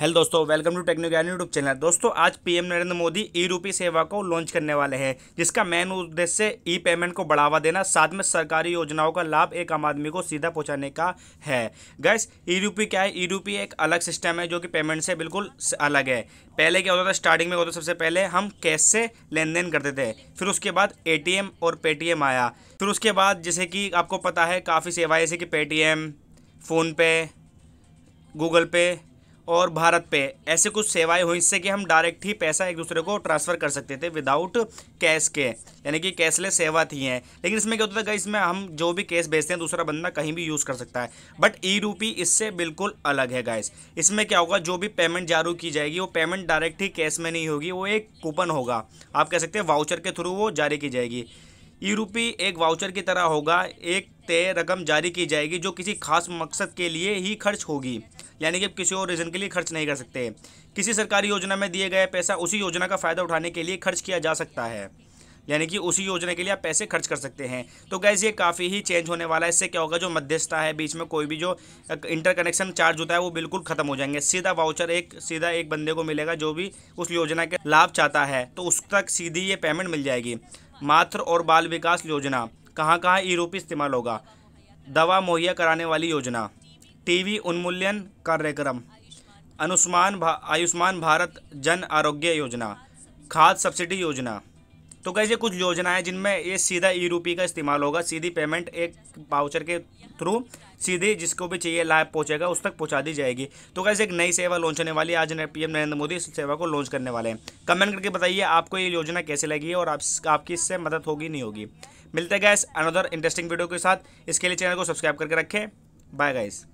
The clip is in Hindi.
हेलो दोस्तों welcome to techno YouTube channel दोस्तों आज पीएम नरेंद्र मोदी ई रूपी सेवा को लॉन्च करने वाले हैं जिसका मेन उद्देश्य ई पेमेंट को बढ़ावा देना साथ में सरकारी योजनाओं का लाभ एक आम आदमी को सीधा पहुंचाने का है गैस ई रूपी क्या है ई रूपी एक अलग सिस्टम है जो कि पेमेंट से बिल्कुल अलग है पहले क्या होता था स्टार्टिंग में होता सबसे पहले हम कैश से लेन देन करते थे फिर उसके बाद ए और पेटीएम आया फिर उसके बाद जैसे कि आपको पता है काफ़ी सेवाएँ जैसे कि पेटीएम फ़ोनपे गूगल पे और भारत पे ऐसे कुछ सेवाएं हुई इससे कि हम डायरेक्ट ही पैसा एक दूसरे को ट्रांसफ़र कर सकते थे विदाउट कैश के यानी कि कैशलेस सेवा थी हैं लेकिन इसमें क्या होता था इसमें हम जो भी कैश भेजते हैं दूसरा बंदा कहीं भी यूज़ कर सकता है बट ई रूपी इससे बिल्कुल अलग है गाइस इसमें क्या होगा जो भी पेमेंट जारू की जाएगी वो पेमेंट डायरेक्ट ही कैश में नहीं होगी वो एक कूपन होगा आप कह सकते हैं वाउचर के थ्रू वो जारी की जाएगी ई रूपी एक वाउचर की तरह होगा एक तय रकम जारी की जाएगी जो किसी खास मकसद के लिए ही खर्च होगी यानी कि आप किसी और रीज़न के लिए खर्च नहीं कर सकते किसी सरकारी योजना में दिए गए पैसा उसी योजना का फ़ायदा उठाने के लिए खर्च किया जा सकता है यानी कि उसी योजना के लिए आप पैसे खर्च कर सकते हैं तो गैस ये काफ़ी ही चेंज होने वाला है इससे क्या होगा जो मध्यस्थता है बीच में कोई भी जो इंटर कनेक्शन चार्ज होता है वो बिल्कुल खत्म हो जाएंगे सीधा वाउचर एक सीधा एक बंदे को मिलेगा जो भी उस योजना के लाभ चाहता है तो उस तक सीधी ये पेमेंट मिल जाएगी मातृ और बाल विकास योजना कहाँ कहाँ ई रूपी इस्तेमाल होगा दवा मुहैया कराने वाली योजना टीवी उन्मूल्यन कार्यक्रम अनुष्मान भा, आयुष्मान भारत जन आरोग्य योजना खाद सब्सिडी योजना तो कैसे कुछ योजनाएं जिनमें ये सीधा ई रूपी का इस्तेमाल होगा सीधी पेमेंट एक पाउचर के थ्रू सीधे जिसको भी चाहिए लाभ पहुंचेगा उस तक पहुंचा दी जाएगी तो कैसे एक नई सेवा लॉन्च होने वाली आज पीएम नरेंद्र मोदी इस सेवा को लॉन्च करने वाले हैं कमेंट करके बताइए आपको ये योजना कैसे लगी है और आप, आपकी इससे मदद होगी नहीं होगी मिलते गए अनदर इंटरेस्टिंग वीडियो के साथ इसके लिए चैनल को सब्सक्राइब करके रखें बाय गाइस